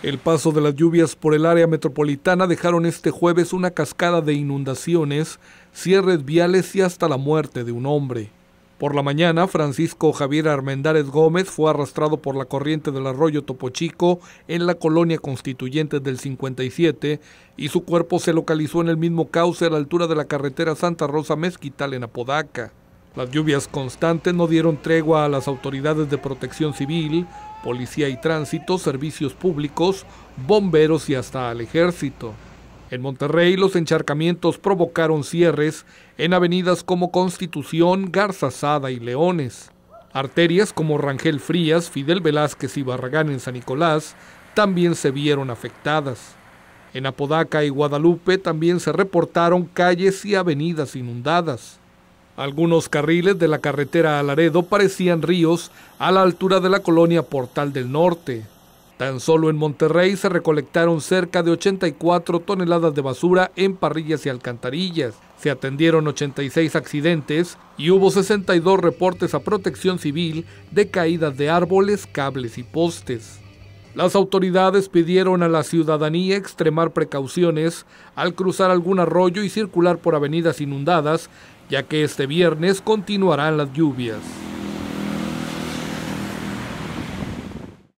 El paso de las lluvias por el área metropolitana dejaron este jueves una cascada de inundaciones, cierres viales y hasta la muerte de un hombre. Por la mañana, Francisco Javier Armendárez Gómez fue arrastrado por la corriente del arroyo Topochico en la colonia constituyente del 57 y su cuerpo se localizó en el mismo cauce a la altura de la carretera Santa Rosa Mezquital en Apodaca. Las lluvias constantes no dieron tregua a las autoridades de protección civil, policía y tránsito, servicios públicos, bomberos y hasta al ejército. En Monterrey los encharcamientos provocaron cierres en avenidas como Constitución, Garzazada y Leones. Arterias como Rangel Frías, Fidel Velázquez y Barragán en San Nicolás también se vieron afectadas. En Apodaca y Guadalupe también se reportaron calles y avenidas inundadas. Algunos carriles de la carretera Alaredo parecían ríos a la altura de la colonia Portal del Norte. Tan solo en Monterrey se recolectaron cerca de 84 toneladas de basura en parrillas y alcantarillas. Se atendieron 86 accidentes y hubo 62 reportes a protección civil de caídas de árboles, cables y postes. Las autoridades pidieron a la ciudadanía extremar precauciones al cruzar algún arroyo y circular por avenidas inundadas ya que este viernes continuarán las lluvias.